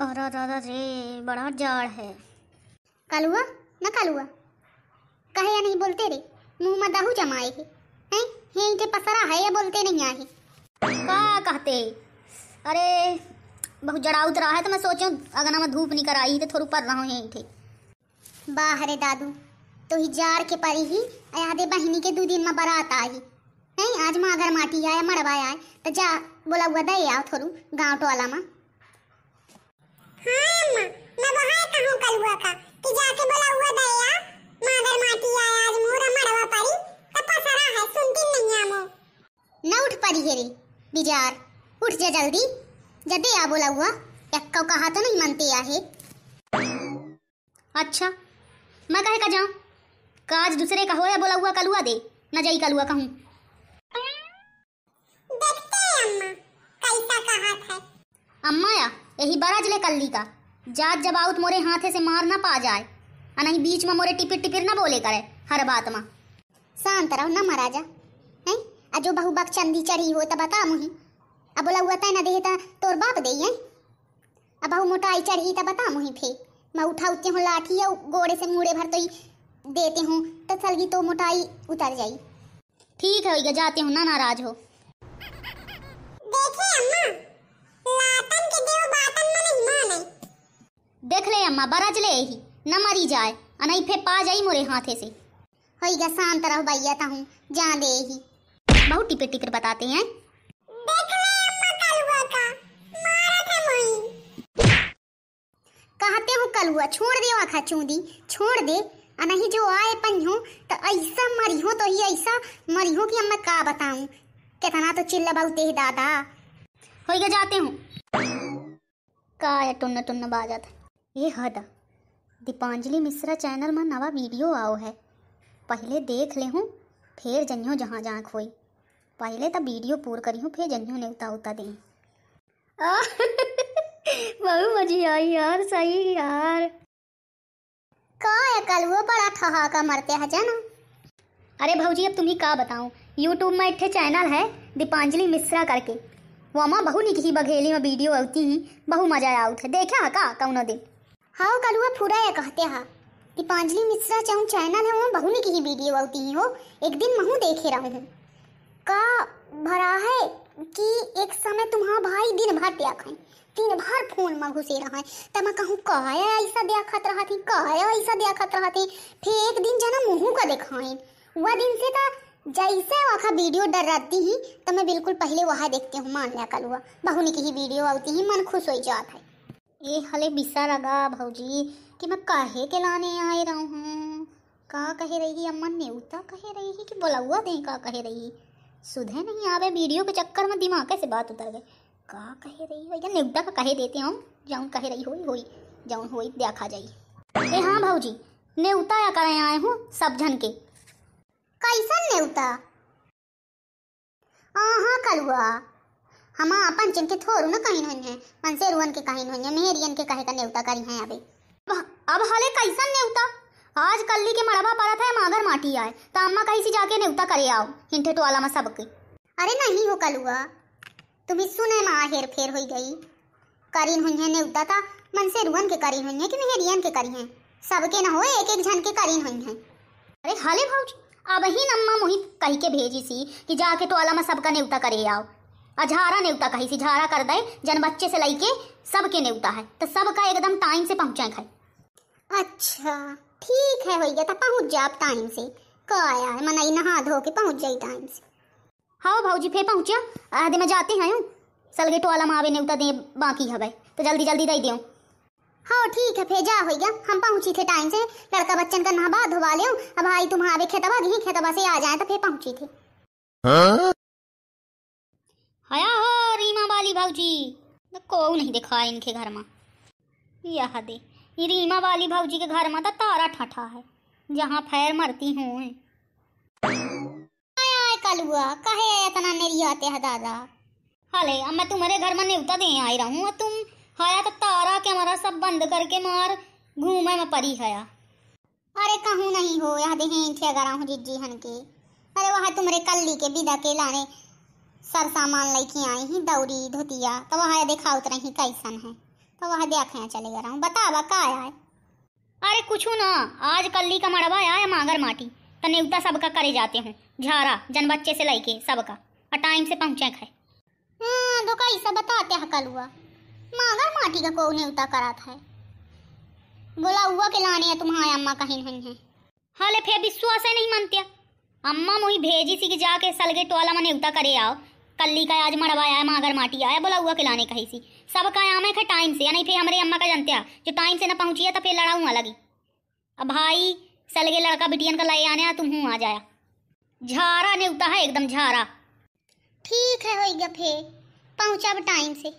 दादा रे बड़ा जाड़ है कालुआ न कलुआ कहे या नहीं बोलते रे मुंह में जमाए है हैं पसरा है या बोलते नहीं आए का कहते अरे बहुत जड़ा उतरा है तो मैं अगर मैं धूप निकल आई तो पर रहा हूँ यहीं दादू तो ही जाड़ के परी ही आधे बहनी के दो दिन में बारात आई नहीं आज माँ अगर माटी आया मड़वा आए तो जा बोला हुआ दे आओ थोड़ू गाँव टोला में हाँ, हाँ मैं वहां का हूं कलुआ का कि जाके बोला हुआ दया मागर माटी आया आज मोरा मरवा पड़ी तपा तो सारा है सुनती नहीं आमो न उठ पड़ी हेरी बिजार उठ जा जल्दी जदे आ बोला हुआ एक्का कहा तो नहीं मानते आहे अच्छा मैं कहे का जाऊं काज दूसरे का होया बोला हुआ कलुआ दे न जाई कलुआ कहूं देखते अम्मा कैसा कहा था अम्मा या यही बड़ा जले कल्ली का जात जबाउत मोरे हाथे से मार ना पा जाए नहीं बीच में मोरे टिपिर टिपिर ना बोले करे हर बात में शांत रहो ना महाराजा है आ जो बहु बक चंदी चढ़ी हो तो बता मुही अब बोला हुआ ना देहे तोर बाप दे है अब बहु मोटाई चढ़ी तो बता मुही फे मैं उठा उठते हूँ लाठी या गोड़े से मुड़े भर तो ही देते हूँ तो सलगी तो मोटाई उतर जाई ठीक है जाते हूँ ना नाराज हो देखे अम्मा देख ले अम्मा बरज ले ही न मरी जाए अनई फे पा जाई मोरे हाथे से होई गा शांत रह भैया ता हूं जान दे ही बहुत टिपे टिकर बताते हैं देख ले अम्मा कलुआ का मारा था मोई कहते हो कलुआ छोड़ दे वा खचूंदी छोड़ दे अनही जो आए पन्हू तो ऐसा मरी हो तो ही ऐसा मरी हो कि अम्मा का बताऊं कितना तो चिल्ला बहुत बहुते दादा हो गया जाते हूँ का टुन टुन्न बाजत ये हद दीपांजलि मिश्रा चैनल में नवा वीडियो आओ है पहले देख ले हूँ फिर जन्यो जहाँ जहाँ खोई पहले तो वीडियो पूर करी हूँ फिर जन्यो ने उता उता दी बहु मजी आई यार सही यार कल वो बड़ा ठहाका मरते है जाना अरे भाजी अब तुम्हें का बताऊँ यूट्यूब में इतने चैनल है दीपांजलि मिश्रा करके वमा बहु निकही बघेली में वीडियो आती ही बहु मजा आउत है देखा हा का कौनो दिन हाउ कलुआ फूरा या कहते हा दीपांजलि मिश्रा चौन चैनल है वो बहु निकही वीडियो आती ही हो एक दिन महू देखे रहा हूँ का भरा है कि एक समय तुम्हारा भाई दिन भर त्याग है दिन भर फोन में घुसे रहा है तब मैं कहूँ कहया ऐसा देखत रहा थी कहया ऐसा देखत रहा थी फिर एक दिन जाना मुँह का देखा है वह दिन से था तो जैसे वहाँ वीडियो डर रहती ही तो मैं बिल्कुल पहले वहाँ देखती हूँ मान लिया कल हुआ बहू की ही वीडियो आती ही मन खुश हो जाता है ये हले बिसा लगा भाजी कि मैं काहे के लाने आए रहा हूँ का कह रही अम्मन उतना कह रही है कि हुआ दे का कह रही सुधे नहीं आवे वीडियो के चक्कर में दिमाग कैसे बात उतर गए का कह रही भैया नेवता का कहे देते हूँ जाऊँ कह रही होई होई जाऊँ होई देखा जाई अरे हाँ भाजी नेवता या आए हूँ सब झन के कैसन नेउता आहा कलुआ हम अपन चिन के थोरू न कहीं होइन मन से रुअन के कहीं होइन है मेहरियन के कहे का नेवता करी है अबे अब हाले कैसन नेवता आज कल्ली के मड़बा पड़त है मागर माटी आए त अम्मा कहीं से जाके नेवता करे आओ हिंठे टोला तो में के अरे नहीं हो कलुआ तुम्हें सुने माँ हेर फेर हो गई करीन हुई है नेवता था मन से रुअन के करीन हुई है कि मेहरियन के करी है सबके ना हो एक एक झन के करीन हुई है अरे हाले भौजी अब ही नम्मा मोहित कही के भेजी सी कि जाके तो अलमा सबका नेवता करे आओ अझारा नेवता कही सी झारा कर दे जन बच्चे से सब के सबके नेवता है तो सबका एकदम टाइम से पहुँचा घर अच्छा ठीक है भैया तो पहुँच जा टाइम से कया है मनाई नहा धो के पहुँच जाई टाइम से हाँ भाजी फिर पहुँचा आधे में जाते हैं सलगे टोला तो मावे नेवता दे बाकी हवे तो जल्दी जल्दी दे दियो हाँ ठीक है भेजा हो गया हम पहुंची थे टाइम से लड़का बच्चन का नहा धोवा ले अब भाई तुम आवे खेतवा गई खेतवा से आ जाए तो फिर पहुंची थी हया हो रीमा वाली भाजी तो को नहीं देखा इनके घर में यह दे रीमा वाली भाजी के घर में तो तारा ठाठा है जहाँ फैर मरती हूँ कलुआ कहे इतना नेरियाते है दादा हले अब मैं तुम्हारे घर में नेवता दे आई रहा हूँ तुम हाया तो तारा के हमारा सब बंद करके मार घूमे में परी हया अरे कहूँ नहीं हो यहाँ देखे थे अगर हूँ जिज्जी हन के अरे वहाँ तुम्हारे कल्ली के बिदा के लाने सर सामान लेके आई ही दौरी धोतिया तो वहाँ देखा उतर तो ही कैसन है तो वहाँ देखे चले गए हूँ बतावा का आया है अरे कुछ ना आज कल्ली का मड़वा आया है मांगर माटी तो नेवता सबका करे जाते हूँ झारा जन बच्चे से लेके सबका और टाइम से पहुँचे खाए हाँ तो कैसा बताते हैं कल हुआ मागर माटी का कोने नेवता करत है बोला हुआ के लाने है तुम्हारे अम्मा कहीं नहीं है हाले फिर विश्वास है नहीं मानते अम्मा मुही भेजी सी कि जाके सलगे टोला मने नेवता करे आओ कल्ली का आज मरवाया है मागर माटी आया बोला हुआ के लाने कहीं सी सब का आम है टाइम से या नहीं फिर हमारे अम्मा का जानते जो टाइम से ना पहुंची है तो फिर लड़ाऊँ लगी अब भाई सलगे लड़का बिटियन का लाए आने तुम हूँ आ जाया झारा ने उता है एकदम झारा ठीक है हो गया फिर पहुंचा अब टाइम से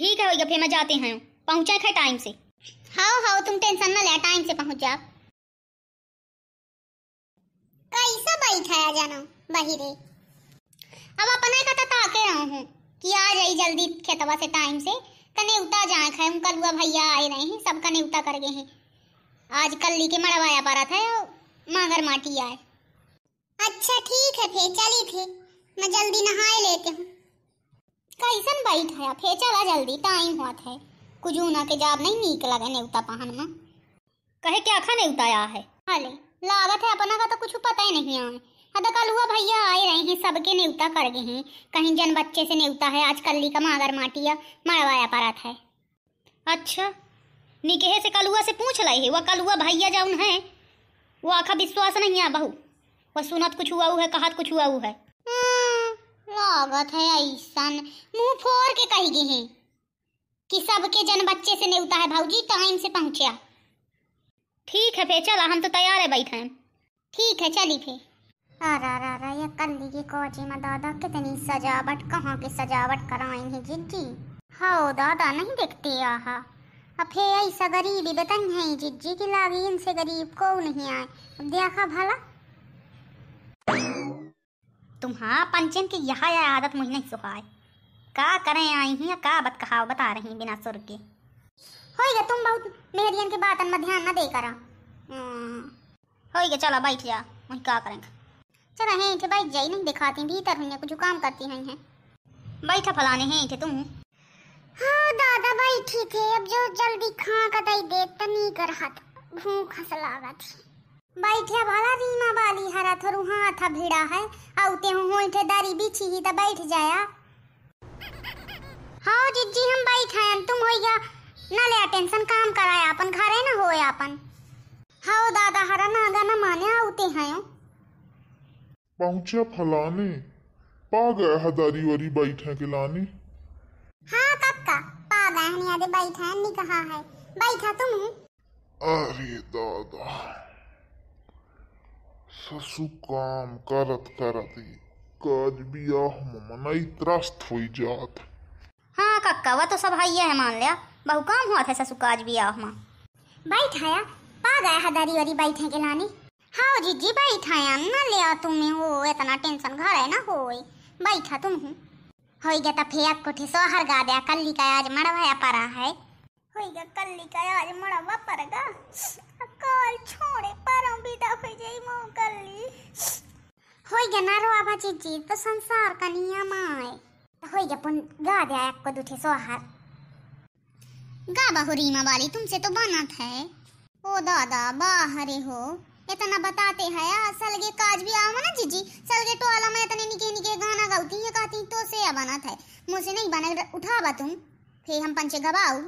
ठीक है भैया फिर मैं जाते हैं पहुंचा है टाइम से हाँ हाँ तुम टेंशन ना ले टाइम से पहुंच जा कैसा भाई बैठाया जाना बहिरे अब अपने का तो ताके रहा हूँ कि आ जाई जल्दी खेतवा से टाइम से कने उता जाए खाए उनका लुआ भैया आए रहे हैं सब कने उता कर गए हैं आज कल के मड़वाया रहा था मांगर माटी आए अच्छा ठीक है फिर चली थी मैं जल्दी नहाए लेते हूँ कैसन बैठ है फे चला जल्दी टाइम हुआ है कुछ ना के जाब नहीं नीक लगे नेवता पहन में कहे क्या खा नेवता आया है हाले लागत है अपना का तो कुछ पता ही नहीं आए अदा कल हुआ भैया आए रहे हैं सबके नेवता कर गए हैं कहीं जन बच्चे से नेवता है आज कल का मागर माटिया मरवाया पड़ा था अच्छा निकेहे से कलुआ से पूछ लाई है वह कलुआ भैया जाऊन है वो आखा विश्वास नहीं आ बहू वह सुनत कुछ हुआ है कहात कुछ हुआ है लागत है ऐसा मुंह फोड़ के कही गए हैं कि सबके जन बच्चे से नेवता है भाऊजी टाइम से पहुंचा ठीक है फिर चला हम तो तैयार है बैठे हैं ठीक है चली फिर अरे अरे अरे ये कल्ली की कोची में दादा कितनी सजावट कहाँ की सजावट कराई है जिज्जी हाओ दादा नहीं देखते आहा अब हे ऐसा गरीबी बतन है जिज्जी की लागी इनसे गरीब को नहीं आए अब देखा भला तुम्हारा पंचन के यह आदत मुझे नहीं सुखाए का करें आई हैं का बत कहा बता रही बिना सुर के हो गया तुम बहुत मेरियन की बात में ध्यान न दे कर हम्म। हो गया चलो बैठ जा मुझे का करेंगे चला हैं इठे बैठ जाई नहीं दिखाती भीतर हुई कुछ काम करती नहीं है बैठा फलाने हैं इठे तुम हाँ दादा बैठी थे अब जो जल्दी खा का दे नहीं कर हाथ भूख हंस लागत थी बैठे वाला रीमा बाली हरा थरु हाथ भिड़ा है आउते हो होइठे दारी बिछी ही त तो बैठ जाया हाँ जिज्जी हम बैठ हैं तुम हो होइया ना ले टेंशन काम कराया अपन घर है ना होए अपन हाँ दादा हरा नागा ना माने आउते हैं पहुंचा फलाने पा गए हदारी वरी बैठे के लाने हाँ कक्का पा गए हम यादे बैठे कहा है बैठा तुम अरे दादा ससु काम करत करत ही काज बियाह में मनई त्रस्त हुई जात हाँ कक्का वह तो सब हाइया है मान लिया बहु काम हुआ था ससु काज बियाह में बैठ आया पा गया हदारी वाली बैठे के लानी हाँ जीजी बैठ आया ना ले तुम्हें हो इतना टेंशन घर है ना हो बैठा तुम हूँ हो गया तो फेया कोठी सोहर गा दिया कल का आज मड़वाया पड़ा है हो गया कल का आज मड़वा पड़गा घेणार हो आबाजीजी तो संसार का नियम आहे होय आपण गा द्या एक दुठे सोहार गा बाहू रीमा वाली तुमसे तो बनत है ओ दादा बाहरे हो इतना बताते हैं असल के काज भी आओ ना जीजी सल के टोला में इतने निके निके गाना गाती है गाती तो से बना था मुझसे नहीं बना उठावा तुम फिर हम पंचे गवाओ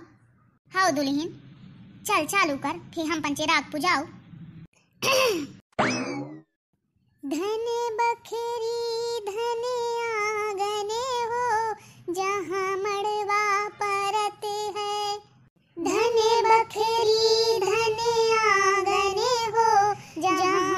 हाउ दुल्हीन चल चालू कर फिर हम पंचे राग पुजाओ धने बखेरी धने आंगने हो जहाँ मड़वा परत है धने बखेरी धने आंगने हो जहाँ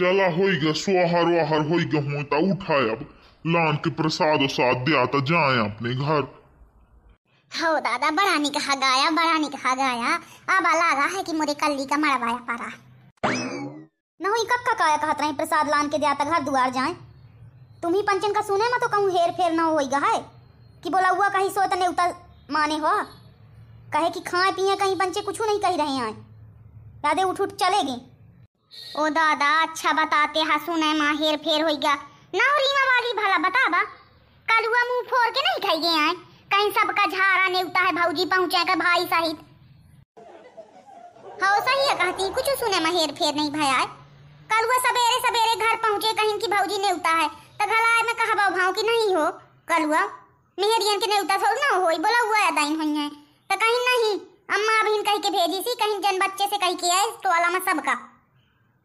चला होइगा सोहर वहर होइगा हूं ता उठाए अब लान के प्रसाद साथ दिया ता जाए अपने घर हो दादा बड़ा नहीं कहा गाया बड़ा नहीं कहा गाया अब अला रहा है कि मुझे कल्ली का मरवाया पारा न हुई कब का काया कहत रही प्रसाद लान के दिया ता घर दुआर जाए तुम ही पंचन का सुने मत तो कहूँ हेर फेर ना होइगा है कि बोला हुआ कहीं सोत नहीं उतर माने हो कहे कि खाए पिए कहीं पंचे कुछ नहीं कही रहे हैं दादे उठ उठ चले गए ओ दादा अच्छा बताते हसू न माहिर फेर हो गया ना रीमा वाली भला बताबा कलुआ मुंह फोड़ के नहीं खाई गए हैं कहीं सबका झारा ने नेवता है भाऊजी पहुंचे का भाई साहिब हाँ सही है कहती कुछ सुने महेर फेर नहीं भाई आए कल हुआ सवेरे सवेरे घर पहुंचे कहीं की भाऊजी नेवता है तो घला में कहा भाव की नहीं हो कल हुआ मेहरियन के नेवता थोड़ी ना हो बोला हुआ अदाइन हुई है तो कहीं नहीं अम्मा बहन कहीं के भेजी सी कहीं जन बच्चे से कहीं के आए तो अलामा सबका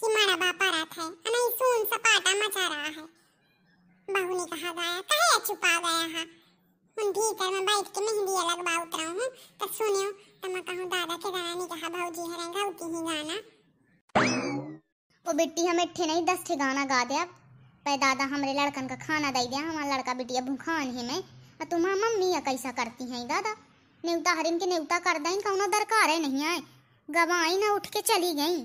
कि मारा बापा रात है अने सुन सपाटा मचा रहा है बहू ने कहा गाया कहे छुपा गया हा हुन भीतर में बैठ के मेहंदी लगवा उतरा हूँ तब तो सुनियो तब तो मैं कहूँ दादा के गाने नहीं कहा भौजी हरे गौती ही गाना ओ बेटी हमें इट्ठे नहीं दस ठे गाना गा दे अब पे दादा हमरे लड़कन का खाना दे दिया हमारा लड़का बिटिया भूखान है मैं और तुम्हारा मम्मी या कैसा करती हैं दादा नेवता हरिन के नेवता कर दें कौनो दरकार है नहीं आए गवाई ना उठ के चली गई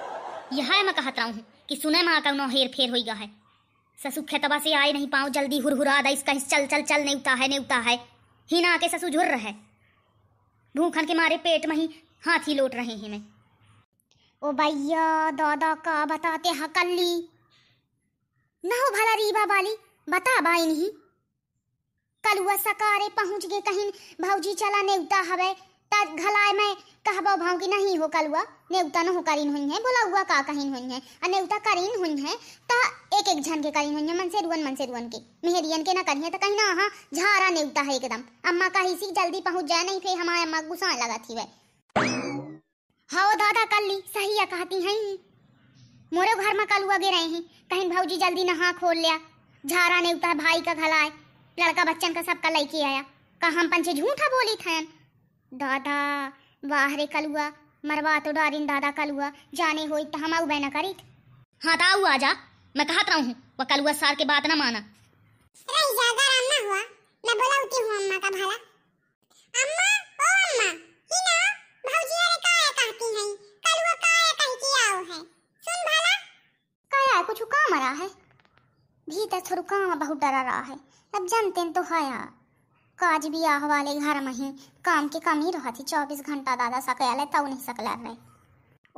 यहाँ मैं कहता हूँ कि सुने माँ का हेर फेर हो गया है ससु खेतबा से आए नहीं पाऊँ जल्दी हुरहुरा दा इसका कहीं चल चल चल नहीं उता है नहीं उता है ही ना आके ससु झुर रहे भूखन के मारे पेट में ही हाथ ही लौट रहे हैं मैं ओ भैया दादा का बताते हकल्ली ना हो भला रीबा बाली बता बाई नहीं कल वह सकारे पहुंच गए कहीं भाजी चला नहीं नेवता हवे ता घलाय में कहबो भाव की नहीं हो कलुआ नेउता न हो करीन हुई है बोला हुआ का कहीन हुई है और नेउता करीन हुई है ता एक एक झन के करीन हुई है मन से रुवन मन से रुवन के मेहरियन के ना करिए तो कहीं ना हाँ झारा नेउता है एकदम अम्मा का सी जल्दी पहुंच जाए नहीं फिर हमारे अम्मा गुस्सा लगा थी वे हाओ दादा कल ली सही या कहती है मोरे घर में कल हुआ गे रहे हैं कहीं भौजी जल्दी नहा खोल लिया झारा नेउता भाई का घलाय लड़का बच्चन का सब का लेके आया का हम पंचे झूठा बोली थन दादा बाहरे कल हुआ मरवा तो डारिन दादा कल हुआ जाने हो तो हम हाँ आऊ ना करी हाँ तो आऊ आ जा मैं कहा रहा हूँ वह कल हुआ सार के बात ना माना रही जा है कुछ काम रहा है भीतर थोड़ा काम बहुत डरा रहा है अब जानते तो हाया काज भी आह वाले घर में ही काम के कम ही रहा थी चौबीस घंटा दादा सकया ले तब नहीं सकल रहे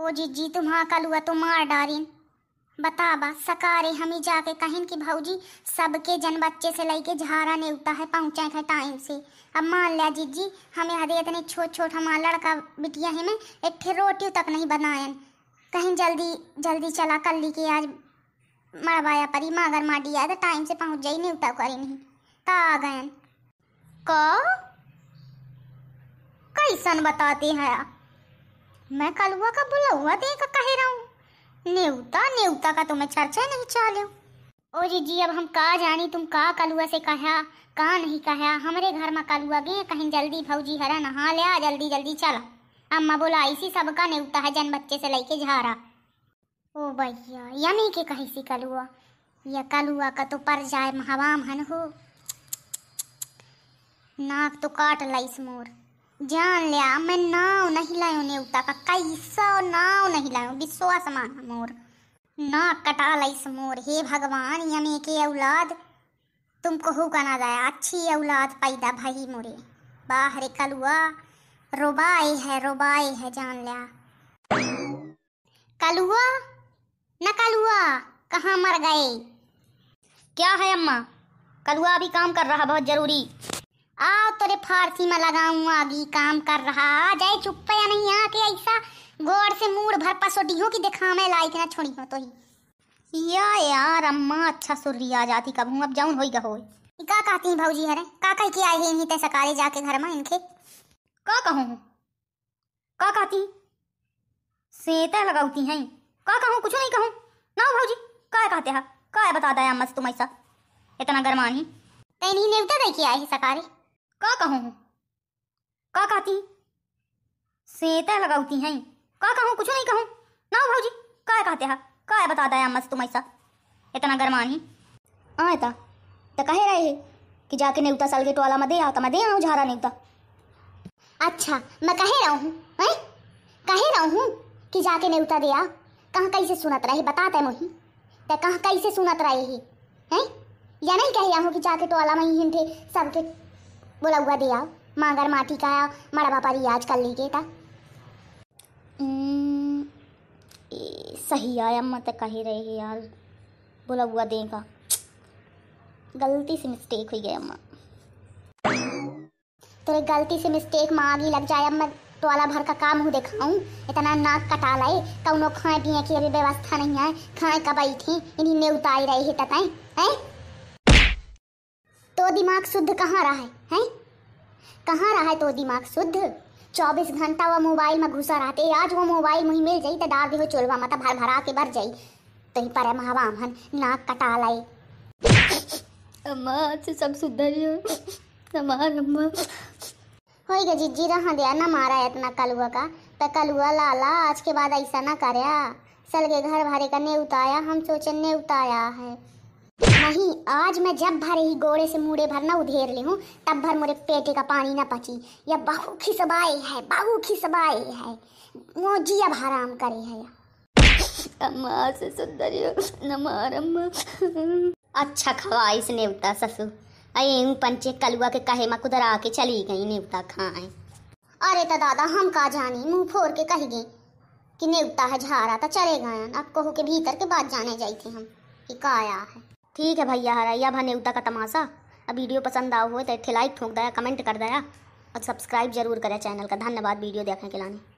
ओ जीजी तुम्हारा हुआ तो मार डारिन बताबा सकारे हमें जाके कहें कि भाऊजी सबके जन बच्चे से लेके झारा नेवता है पहुँचा है टाइम से अब मान लिया जी जी हमें हदे इतने छोट छोट हमारा लड़का बिटिया है में एक फिर रोटी तक नहीं बनायन कहीं जल्दी जल्दी चला कल के आज मरवाया परी मगर मार दिया तो टाइम से पहुँच नहीं उठा करी नहीं तो आ गए का कैसन बताते हैं मैं कलुआ का बुलौआ हुआ का कह रहा हूँ नेवता नेवता का तो मैं चर्चा नहीं चालू ओ जी जी अब हम का जानी तुम का कलुआ से कहा का नहीं कहा हमारे घर में कलुआ गए कहीं जल्दी भाजी हरा नहा लिया जल्दी जल्दी चलो अम्मा बोला ऐसी सबका नेवता है जन बच्चे से लेके झारा ओ भैया यानी के कहीं सी कलुआ या कलुआ का तो पर जाए महावाम हन हो नाक तो काट लाइस मोर जान लिया मैं नाव नहीं लायो नेवता का कैसा नाव नहीं लाय विश्वास मान मोर नाक कटा लाइस मोर हे भगवान यमे के औलाद तुम कहो का ना जाया अच्छी औलाद पैदा भाई मोरे बाहरे कलुआ रोबाए है रोबाए है जान लिया कलुआ न कलुआ कहाँ मर गए क्या है अम्मा कलुआ अभी काम कर रहा बहुत जरूरी आओ तेरे फारसी में लगाऊ अभी काम कर रहा आ जाए चुप या नहीं आके ऐसा गोड़ से मूड भर पसोटी हो कि दिखा मैं लाइक ना छोड़ी हो तो ही या यार अम्मा अच्छा सुर्री आ जाती कब हूँ अब जाऊन होई गहो का कहती हैं भाजी हरे का कह के आई है इन्हीं सकाले जाके घर में इनके का कहूँ हूँ का कहती सेता लगाती हैं का कहूँ कुछ नहीं कहूँ ना भाजी का कहते हैं का बता दया अम्मा से तुम ऐसा इतना गरमानी तेनी नेवता तो देखी आई सकारी का कहूँ का कहती सेता लगाती हैं का कहूँ कुछ नहीं कहूँ ना भाजी का कहते हैं का है बता दया मस्त तुम ऐसा इतना गरमानी आए हाँ, था तो कहे रहे कि जाके नेवता के टोला में दे आता मैं दे आऊँ झारा नेवता अच्छा मैं कहे रहा हूँ कहे रहा हूँ कि जाके नेवता दे आ कहाँ कैसे सुनत रहे बताते मोही तो कहाँ कैसे सुनत रहे हैं या नहीं कह रहा हूँ कि जाके टोला में ही हिंदे सबके बोला हुआ आओ मांगर माटी का मारा बापा रियाज कर लीजिए था सही आया मत कही रही यार बोला हुआ देगा गलती से मिस्टेक हुई है अम्मा तेरे गलती से मिस्टेक मागी लग जाए अम्मा तो वाला भर का काम हूँ देखाऊँ इतना नाक कटा लाए उन्होंने खाए पिए की अभी व्यवस्था नहीं आए खाए कबाई थी इन्हीं ने उतारी रही है तताई हैं तो दिमाग शुद्ध कहाँ रहा है हैं कहाँ रहा है तो दिमाग शुद्ध चौबीस घंटा वह मोबाइल में घुसा रहते आज वो मोबाइल मुही मिल जाई तो डाल दे चोलवा मत भर भरा के भर जाई तो ही पर महावाम नाक कटा लाए अम्मा से सब सुधर हमार अम्मा होई गे रहा दिया ना मारा इतना कलुआ का तो कलुआ लाला आज के बाद ऐसा ना करया सल के घर भरे का ने उताया हम सोचे ने उताया है नहीं आज मैं जब भर ही गोड़े से मुड़े भर ना उधेर ली हूँ तब भर मुझे पेटे का पानी ना पची या बहु खिसबाए है बहु खिसबाए है वो जी अब हराम करे है से सुंदर अच्छा खवा इस नेवता ससु अरे पंचे कलुआ के कहे मा कुदर आके चली गई नेवता खाए अरे तो दादा हम का जाने मुंह फोर के कह गई कि नेवता है झारा तो चले गए अब कहो के भीतर के बाद जाने जाई थे हम कि काया है ठीक है भैया या भाने उदा का तमाशा अब वीडियो पसंद आओ हो तो इतने लाइक ठोक दया कमेंट कर दया और सब्सक्राइब जरूर करें चैनल का धन्यवाद वीडियो देखने के लाने